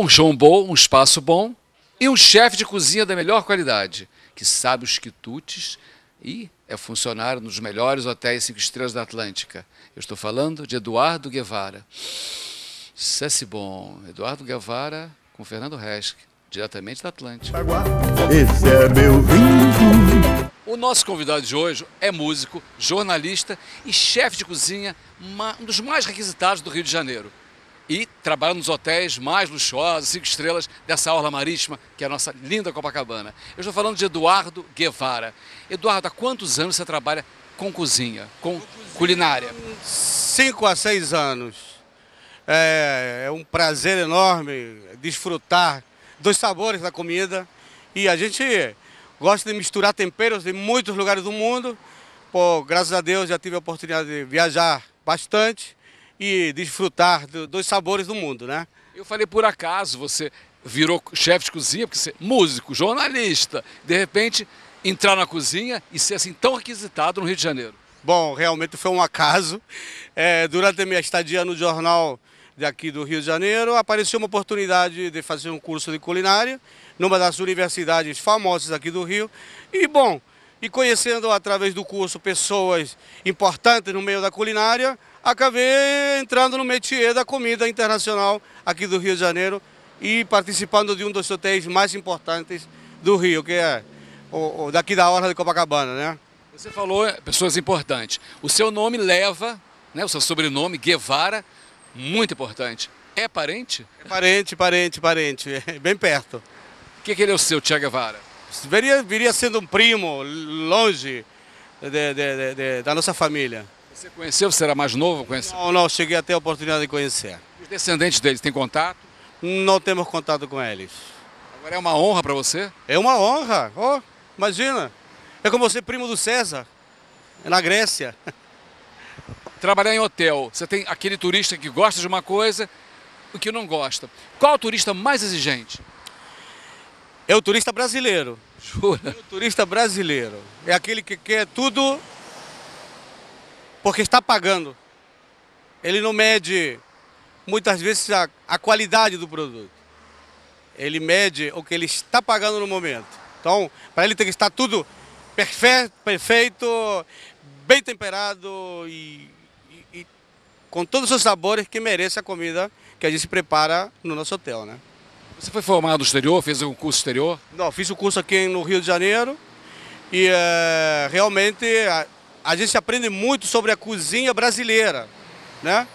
um chão bom, um espaço bom e um chefe de cozinha da melhor qualidade, que sabe os quitutes e é funcionário nos melhores hotéis cinco estrelas da Atlântica. Eu estou falando de Eduardo Guevara. Cesse bom, Eduardo Guevara com Fernando Resch, diretamente da Atlântica. Esse é meu vinho. O nosso convidado de hoje é músico, jornalista e chefe de cozinha, um dos mais requisitados do Rio de Janeiro e trabalham nos hotéis mais luxuosos, cinco estrelas, dessa orla marítima, que é a nossa linda Copacabana. Eu estou falando de Eduardo Guevara. Eduardo, há quantos anos você trabalha com cozinha, com, cozinha, culinária? Cinco a seis anos. É, é um prazer enorme desfrutar dos sabores da comida. E a gente gosta de misturar temperos de muitos lugares do mundo. Pô, graças a Deus já tive a oportunidade de viajar bastante e desfrutar do, dos sabores do mundo, né? Eu falei por acaso, você virou chefe de cozinha, porque você é músico, jornalista, de repente entrar na cozinha e ser assim tão requisitado no Rio de Janeiro. Bom, realmente foi um acaso. É, durante a minha estadia no jornal daqui do Rio de Janeiro, apareceu uma oportunidade de fazer um curso de culinária numa das universidades famosas aqui do Rio. E bom, e conhecendo através do curso pessoas importantes no meio da culinária, acabei entrando no métier da comida internacional aqui do Rio de Janeiro e participando de um dos hotéis mais importantes do Rio, que é o, o daqui da Orla de Copacabana, né? Você falou é, pessoas importantes. O seu nome leva, né, o seu sobrenome, Guevara, muito importante. É parente? É parente, parente, parente, é bem perto. O que, que ele é o seu, Tiago Guevara? Viria, viria sendo um primo, longe de, de, de, da nossa família. Você conheceu? Você era mais novo? Conheceu? Não, não, cheguei até a oportunidade de conhecer. Os descendentes deles têm contato? Não temos contato com eles. Agora é uma honra para você? É uma honra, oh, imagina. É como você primo do César, na Grécia. Trabalhar em hotel, você tem aquele turista que gosta de uma coisa e que não gosta. Qual o turista mais exigente? É o turista brasileiro. Jura? É o turista brasileiro. É aquele que quer tudo porque está pagando. Ele não mede muitas vezes a, a qualidade do produto. Ele mede o que ele está pagando no momento. Então, para ele tem que estar tudo perfeito, perfeito bem temperado e, e, e, com todos os sabores que merece a comida que a gente prepara no nosso hotel, né? Você foi formado no exterior, fez algum curso exterior? Não, fiz o um curso aqui no Rio de Janeiro e é, realmente a gente aprende muito sobre a cozinha brasileira, né?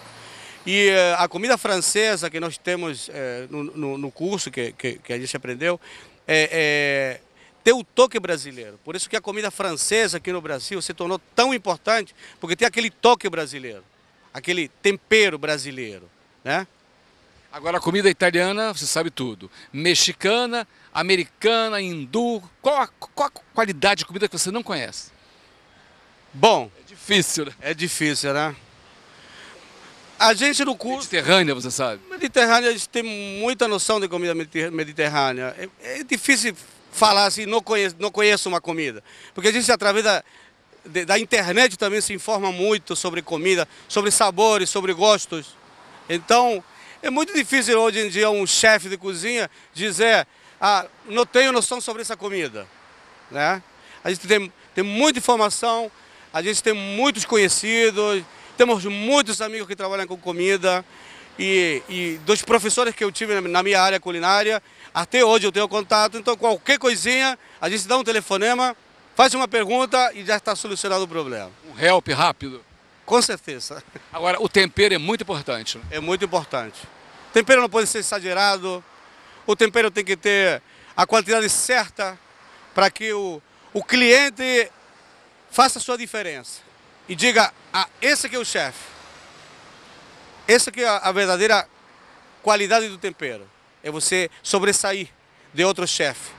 E eh, a comida francesa que nós temos é, no, no, curso que, que, que, a gente aprendeu é, é, tem o toque brasileiro. Por isso que a comida francesa aqui no Brasil se tornou tão importante, porque tem aquele toque brasileiro, aquele tempero brasileiro, né? Agora, a comida italiana, você sabe tudo. Mexicana, americana, hindu. Qual a, qual a qualidade de comida que você não conhece? Bom. É difícil, né? É difícil, né? A gente no curso. Mediterrânea, você sabe? Mediterrânea, a gente tem muita noção de comida mediterrânea. É, é difícil falar assim, não conheço, não conheço uma comida. Porque a gente, através da, da internet, também se informa muito sobre comida, sobre sabores, sobre gostos. Então, é muito difícil hoje em dia um chefe de cozinha dizer, ah, não tenho noção sobre essa comida. Né? A gente tem, tem muita informação, a gente tem muitos conhecidos, temos muitos amigos que trabalham com comida. E, e dos professores que eu tive na minha área culinária, até hoje eu tenho contato. Então, qualquer coisinha, a gente dá um telefonema, faz uma pergunta e já está solucionado o problema. Um help rápido? Com certeza. Agora, o tempero é muito importante. Né? É muito importante. O tempero não pode ser exagerado. O tempero tem que ter a quantidade certa para que o, o cliente Faça a sua diferença. E diga, ah, esse que é o chefe. Essa que é a verdadeira qualidade do tempero. É você sobressair de outro chefe.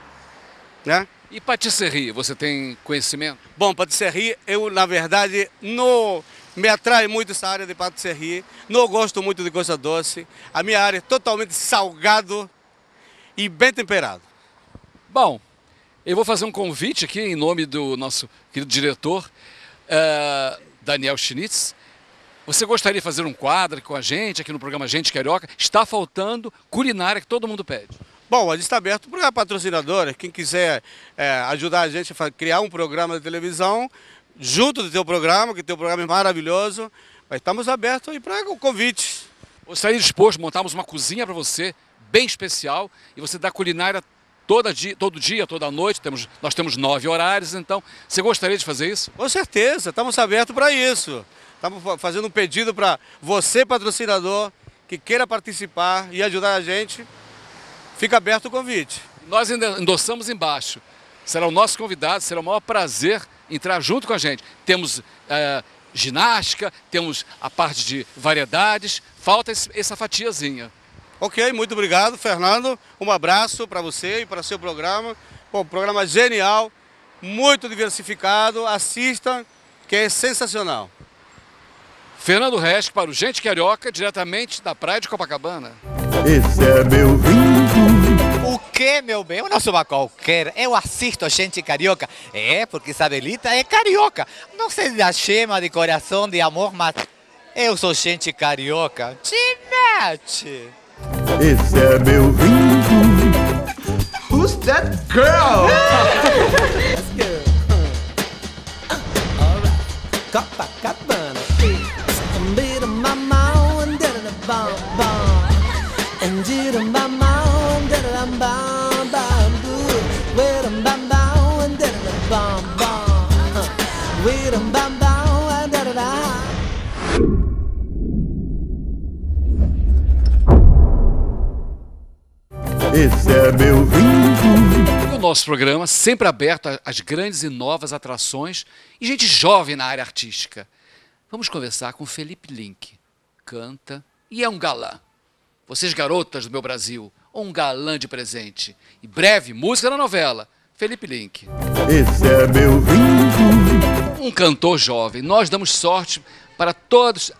Né? E patisserie, você tem conhecimento? Bom, patisserie, eu na verdade não me atrai muito essa área de patisserie, não gosto muito de coisa doce. A minha área é totalmente salgado e bem temperado. Bom, eu vou fazer um convite aqui em nome do nosso querido diretor, uh, Daniel Schnitz. Você gostaria de fazer um quadro com a gente aqui no programa Gente Carioca? Está faltando culinária que todo mundo pede. Bom, a gente está aberto para patrocinadora, quem quiser é, ajudar a gente a criar um programa de televisão, junto do teu programa, que teu programa é maravilhoso, mas estamos abertos aí para convite, Você está disposto a montarmos uma cozinha para você, bem especial, e você dá culinária toda dia, todo dia, toda noite, temos, nós temos nove horários, então você gostaria de fazer isso? Com certeza, estamos abertos para isso. Estamos fazendo um pedido para você, patrocinador, que queira participar e ajudar a gente, fica aberto o convite. Nós endossamos embaixo. Será o nosso convidado, será o maior prazer entrar junto com a gente. Temos é, ginástica, temos a parte de variedades, falta essa fatiazinha. Ok, muito obrigado, Fernando. Um abraço para você e para seu programa. Bom, programa genial, muito diversificado. Assista, que é sensacional. Fernando Resch para o Gente Carioca, diretamente da Praia de Copacabana. Esse é meu vinho. O que, meu bem? Eu não sou uma qualquer. Eu assisto a Gente Carioca. É, porque Isabelita é carioca. Não sei da chama de coração, de amor, mas eu sou gente carioca. Tinete! esse é meu vinho. Who's that girl? Copa. Esse é meu vinho. O nosso programa sempre aberto às grandes e novas atrações e gente jovem na área artística. Vamos conversar com Felipe Link. Canta e é um galã. Vocês garotas do meu Brasil, um galã de presente. E breve, música na novela. Felipe Link. Esse é meu vinho. Um cantor jovem. Nós damos sorte para todos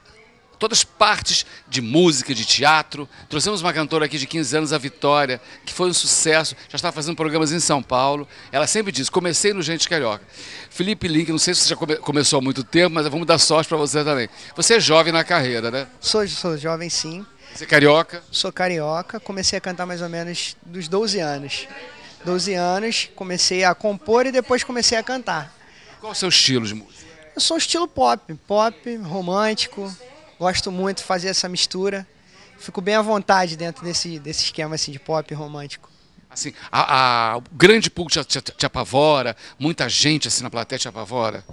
todas partes de música, de teatro. Trouxemos uma cantora aqui de 15 anos, a Vitória, que foi um sucesso, já está fazendo programas em São Paulo. Ela sempre diz: comecei no Gente Carioca. Felipe Link, não sei se você já come começou há muito tempo, mas vamos dar sorte para você também. Você é jovem na carreira, né? Sou, sou jovem, sim. Você é carioca? Sou carioca, comecei a cantar mais ou menos dos 12 anos. 12 anos, comecei a compor e depois comecei a cantar. Qual o seu estilo de música? Eu sou um estilo pop, pop, romântico, Gosto muito de fazer essa mistura. Fico bem à vontade dentro desse, desse esquema assim, de pop romântico. Assim, a, a o grande público te, te, te, apavora? Muita gente assim na plateia te apavora?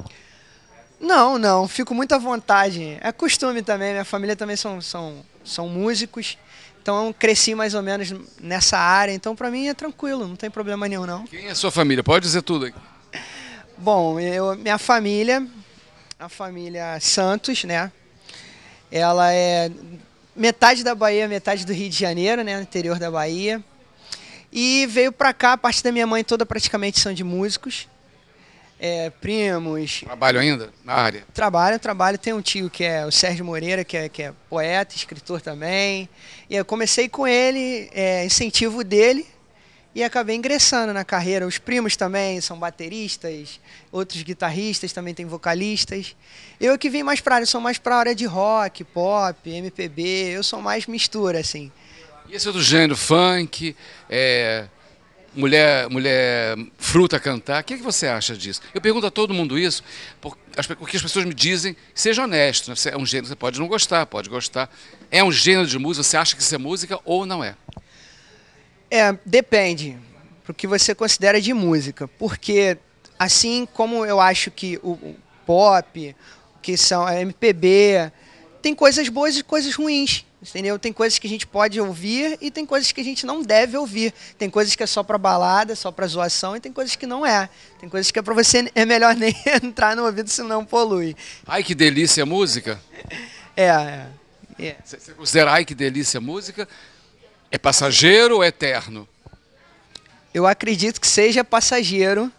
Não, não. Fico muito à vontade. É costume também. Minha família também são, são, são músicos. Então eu cresci mais ou menos nessa área. Então para mim é tranquilo. Não tem problema nenhum, não. Quem é sua família? Pode dizer tudo Bom, eu, minha família... A família Santos, né? Ela é metade da Bahia, metade do Rio de Janeiro, né, interior da Bahia. E veio para cá, a parte da minha mãe toda praticamente são de músicos. É, primos. Trabalho ainda na área? Trabalho, trabalho. Tem um tio que é o Sérgio Moreira, que é, que é poeta, escritor também. E eu comecei com ele, é, incentivo dele, e acabei ingressando na carreira. Os primos também são bateristas, outros guitarristas, também têm vocalistas. Eu que vim mais para área, sou mais para área de rock, pop, MPB, eu sou mais mistura, assim. E esse outro é gênero, funk, é, mulher, mulher fruta cantar, o que, é que você acha disso? Eu pergunto a todo mundo isso, porque as pessoas me dizem, seja honesto, né? é um gênero que você pode não gostar, pode gostar. É um gênero de música, você acha que isso é música ou não é? É, depende do que você considera de música, porque assim como eu acho que o, o pop, que são a é, MPB, tem coisas boas e coisas ruins, entendeu? Tem coisas que a gente pode ouvir e tem coisas que a gente não deve ouvir. Tem coisas que é só para balada, só para zoação e tem coisas que não é. Tem coisas que é para você é melhor nem entrar no ouvido se não polui. Ai que delícia a música. é, é. é. Você considera ai que delícia a música? É passageiro ou é eterno? Eu acredito que seja passageiro.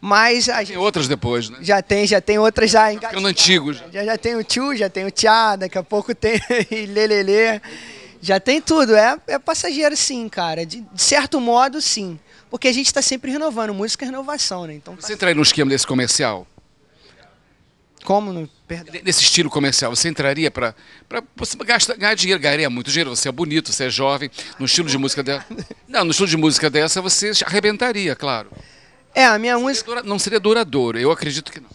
Mas a tem gente... outras depois, né? Já tem, já tem outras já. Tá ficando antigo já. já. Já tem o tio, já tem o tiá, daqui a pouco tem lelele. Já tem tudo. É, é passageiro sim, cara. De, de certo modo, sim. Porque a gente está sempre renovando. Música é renovação, né? Então, Você tá... entra aí no esquema desse comercial? Como? nesse estilo comercial, você entraria para você gastar, ganhar dinheiro, ganharia muito dinheiro, você é bonito, você é jovem, no estilo de música dessa. Não, no estilo de música dessa você arrebentaria, claro. É, a minha seria música dura, não seria duradouro, eu acredito que não.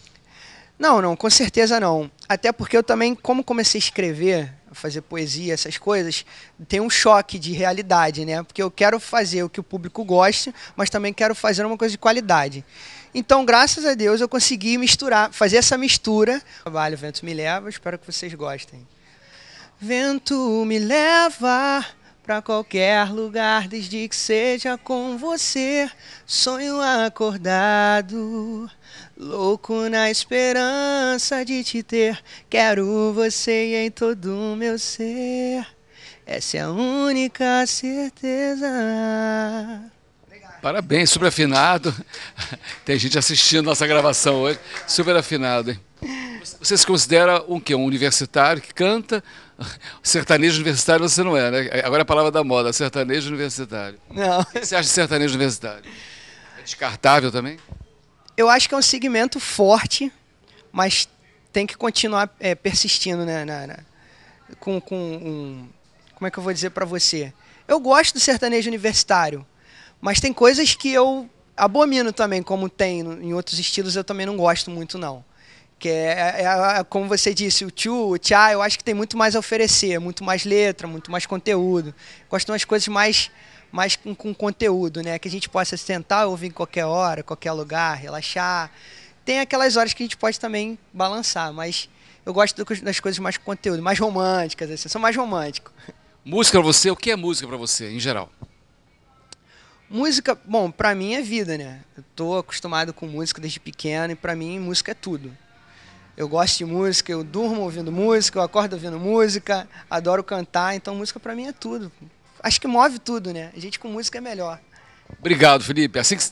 Não, não, com certeza não. Até porque eu também, como comecei a escrever, a fazer poesia, essas coisas, tem um choque de realidade, né? Porque eu quero fazer o que o público goste mas também quero fazer uma coisa de qualidade. Então, graças a Deus, eu consegui misturar, fazer essa mistura. Trabalho, vento me leva, espero que vocês gostem. Vento me leva para qualquer lugar, desde que seja com você. Sonho acordado, louco na esperança de te ter. Quero você em todo o meu ser. Essa é a única certeza. Parabéns, super afinado. Tem gente assistindo nossa gravação hoje. Super afinado, hein? Você se considera um quê? Um universitário que canta? Sertanejo universitário você não é, né? Agora é a palavra da moda, sertanejo universitário. Não. O que você acha de sertanejo universitário? É descartável também? Eu acho que é um segmento forte, mas tem que continuar é, persistindo né, na, na, com, com um, Como é que eu vou dizer para você? Eu gosto do sertanejo universitário mas tem coisas que eu abomino também, como tem em outros estilos, eu também não gosto muito, não. Que é é, é, é, é como você disse, o tio, o tchá, eu acho que tem muito mais a oferecer, muito mais letra, muito mais conteúdo. Gosto de umas coisas mais, mais com, com conteúdo, né? Que a gente possa sentar, ouvir em qualquer hora, qualquer lugar, relaxar. Tem aquelas horas que a gente pode também balançar, mas eu gosto das coisas mais com conteúdo, mais românticas, assim, eu sou mais romântico. Música pra você, o que é música para você, em geral? Música, bom, para mim é vida, né? Eu tô acostumado com música desde pequeno e para mim música é tudo. Eu gosto de música, eu durmo ouvindo música, eu acordo ouvindo música, adoro cantar, então música para mim é tudo. Acho que move tudo, né? A gente com música é melhor. Obrigado, Felipe. Assim que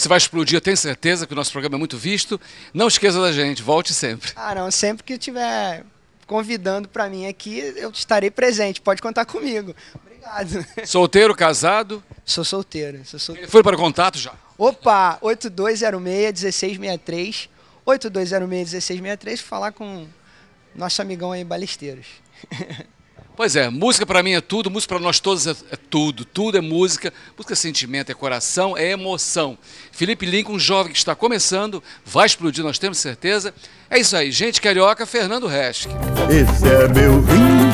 você vai explodir, eu tenho certeza que o nosso programa é muito visto. Não esqueça da gente, volte sempre. Ah, não, sempre que eu tiver convidando para mim aqui, eu estarei presente. Pode contar comigo. Obrigado. Né? Solteiro, casado? Sou solteiro, sou solteiro. Ele foi para o contato já? Opa, 8206-1663. 8206-1663, falar com nosso amigão aí, Balesteiros. Pois é, música para mim é tudo, música para nós todos é, é, tudo. Tudo é música, música é sentimento, é coração, é emoção. Felipe Lincoln, um jovem que está começando, vai explodir, nós temos certeza. É isso aí, gente carioca, Fernando Resch. Esse é meu vinho.